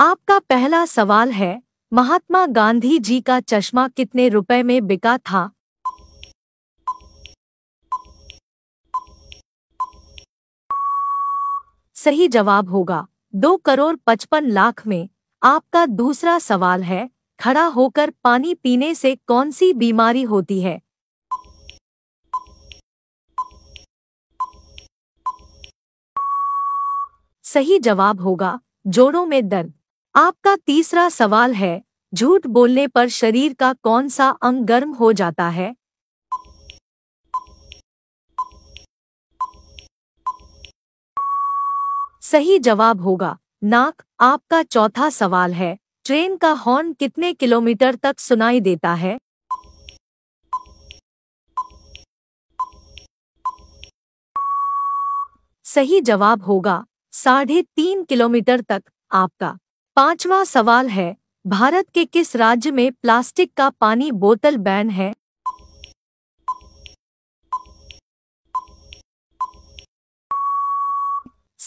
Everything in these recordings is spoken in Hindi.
आपका पहला सवाल है महात्मा गांधी जी का चश्मा कितने रुपए में बिका था सही जवाब होगा दो करोड़ पचपन लाख में आपका दूसरा सवाल है खड़ा होकर पानी पीने से कौन सी बीमारी होती है सही जवाब होगा जोड़ों में दर्द आपका तीसरा सवाल है झूठ बोलने पर शरीर का कौन सा अंग गर्म हो जाता है सही जवाब होगा नाक आपका चौथा सवाल है ट्रेन का हॉर्न कितने किलोमीटर तक सुनाई देता है सही जवाब होगा साढ़े तीन किलोमीटर तक आपका पांचवा सवाल है भारत के किस राज्य में प्लास्टिक का पानी बोतल बैन है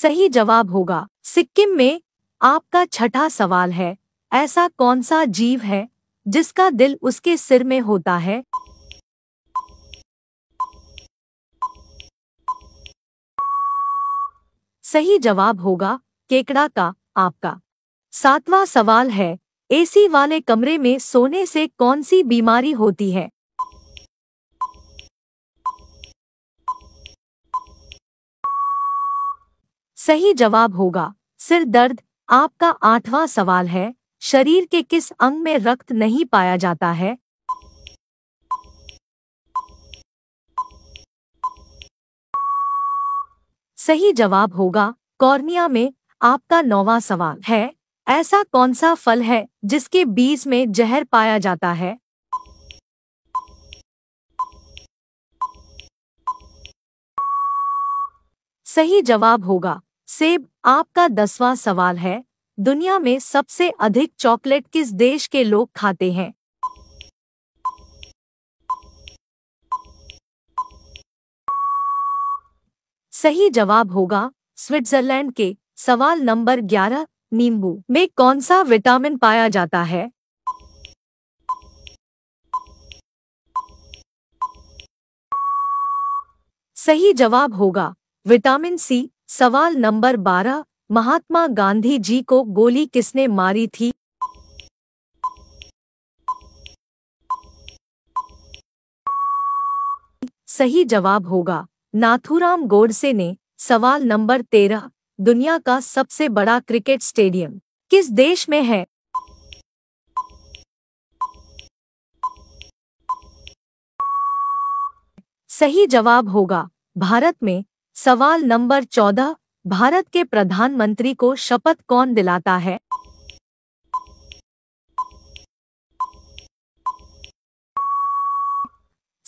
सही जवाब होगा सिक्किम में आपका छठा सवाल है ऐसा कौन सा जीव है जिसका दिल उसके सिर में होता है सही जवाब होगा केकड़ा का आपका सातवां सवाल है एसी वाले कमरे में सोने से कौन सी बीमारी होती है सही जवाब होगा सिर दर्द आपका आठवां सवाल है शरीर के किस अंग में रक्त नहीं पाया जाता है सही जवाब होगा कॉर्निया में आपका नौवां सवाल है ऐसा कौन सा फल है जिसके बीज में जहर पाया जाता है सही जवाब होगा सेब आपका दसवां सवाल है दुनिया में सबसे अधिक चॉकलेट किस देश के लोग खाते हैं सही जवाब होगा स्विट्जरलैंड के सवाल नंबर ग्यारह नींबू में कौन सा विटामिन पाया जाता है सही जवाब होगा विटामिन सी सवाल नंबर बारह महात्मा गांधी जी को गोली किसने मारी थी सही जवाब होगा नाथुराम गोडसे ने सवाल नंबर तेरह दुनिया का सबसे बड़ा क्रिकेट स्टेडियम किस देश में है सही जवाब होगा भारत में सवाल नंबर चौदह भारत के प्रधानमंत्री को शपथ कौन दिलाता है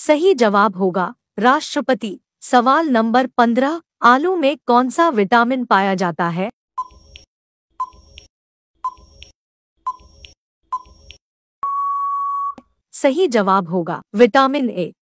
सही जवाब होगा राष्ट्रपति सवाल नंबर पंद्रह आलू में कौन सा विटामिन पाया जाता है सही जवाब होगा विटामिन ए